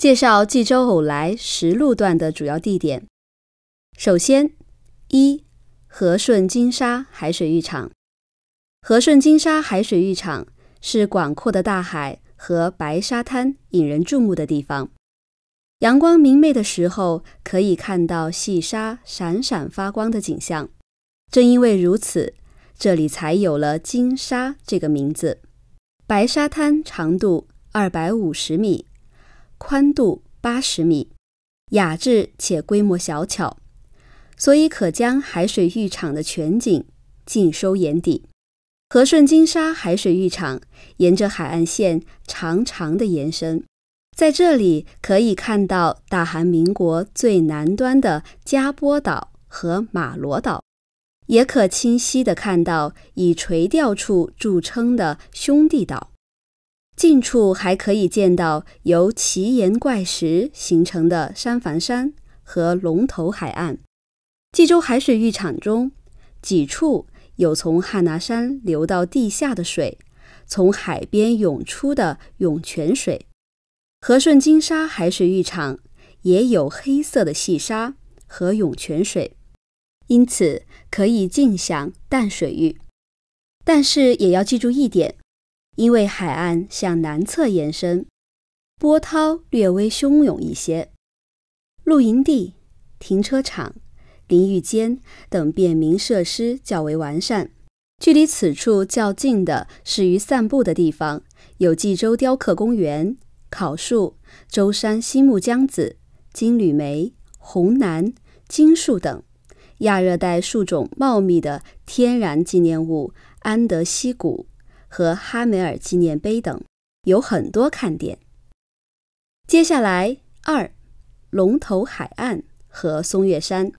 介绍济州偶来石路段的主要地点。首先，一和顺金沙海水浴场。和顺金沙海水浴场是广阔的大海和白沙滩引人注目的地方。阳光明媚的时候，可以看到细沙闪闪发光的景象。正因为如此，这里才有了“金沙”这个名字。白沙滩长度二百五十米。宽度八十米，雅致且规模小巧，所以可将海水浴场的全景尽收眼底。和顺金沙海水浴场沿着海岸线长长的延伸，在这里可以看到大韩民国最南端的加波岛和马罗岛，也可清晰地看到以垂钓处著称的兄弟岛。近处还可以见到由奇岩怪石形成的山矾山和龙头海岸。济州海水浴场中几处有从汉拿山流到地下的水，从海边涌出的涌泉水。和顺金沙海水浴场也有黑色的细沙和涌泉水，因此可以尽享淡水浴。但是也要记住一点。因为海岸向南侧延伸，波涛略微汹涌一些。露营地、停车场、淋浴间等便民设施较为完善。距离此处较近的适于散步的地方，有济州雕刻公园、考树、舟山西木姜子、金缕梅、红楠、金树等亚热带树种茂密的天然纪念物安德西谷。和哈梅尔纪念碑等有很多看点。接下来，二龙头海岸和松月山。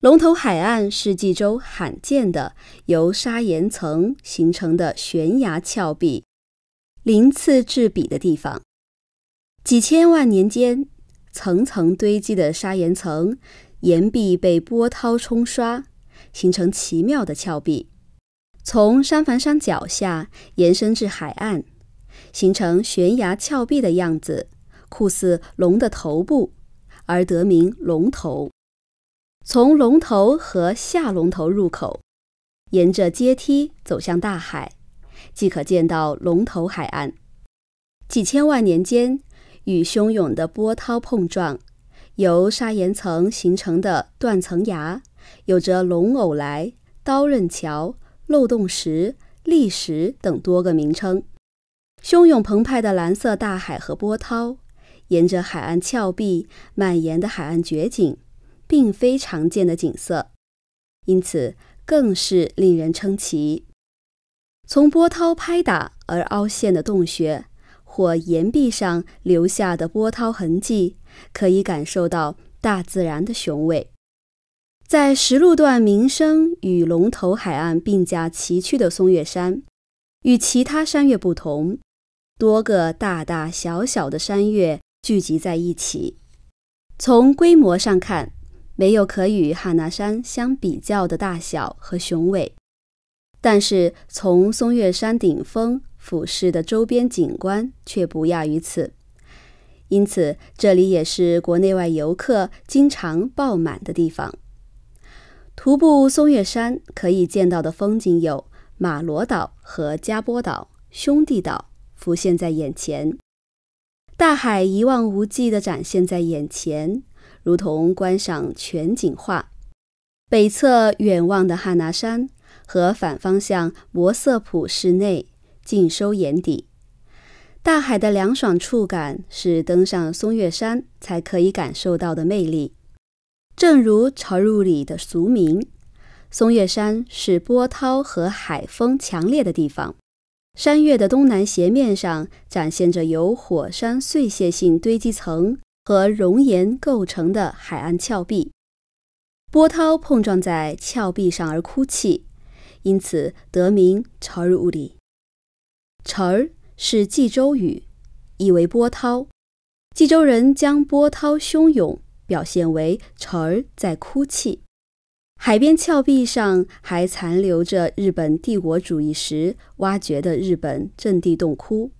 龙头海岸是济州罕见的由砂岩层形成的悬崖峭壁，鳞次栉比的地方。几千万年间，层层堆积的砂岩层岩壁被波涛冲刷，形成奇妙的峭壁。从山繁山脚下延伸至海岸，形成悬崖峭壁的样子，酷似龙的头部，而得名“龙头”。从龙头和下龙头入口，沿着阶梯走向大海，即可见到龙头海岸。几千万年间，与汹涌的波涛碰撞，由砂岩层形成的断层崖，有着“龙偶来”、“刀刃桥”。漏洞石、砾石等多个名称。汹涌澎湃的蓝色大海和波涛，沿着海岸峭壁蔓延的海岸绝景，并非常见的景色，因此更是令人称奇。从波涛拍打而凹陷的洞穴，或岩壁上留下的波涛痕迹，可以感受到大自然的雄伟。在石路段，名声与龙头海岸并驾齐驱的松月山，与其他山岳不同，多个大大小小的山岳聚集在一起。从规模上看，没有可与汉拿山相比较的大小和雄伟，但是从松月山顶峰俯视的周边景观却不亚于此。因此，这里也是国内外游客经常爆满的地方。徒步松月山可以见到的风景有马罗岛和加波岛、兄弟岛浮现在眼前，大海一望无际地展现在眼前，如同观赏全景画。北侧远望的汉拿山和反方向摩瑟普市内尽收眼底。大海的凉爽触感是登上松月山才可以感受到的魅力。正如潮入里的俗名，松岳山是波涛和海风强烈的地方。山岳的东南斜面上展现着由火山碎屑性堆积层和熔岩构成的海岸峭壁，波涛碰撞在峭壁上而哭泣，因此得名潮入里。潮儿是冀州语，意为波涛。冀州人将波涛汹涌。表现为晨儿在哭泣，海边峭壁上还残留着日本帝国主义时挖掘的日本阵地洞窟，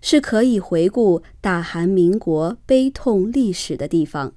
是可以回顾大韩民国悲痛历史的地方。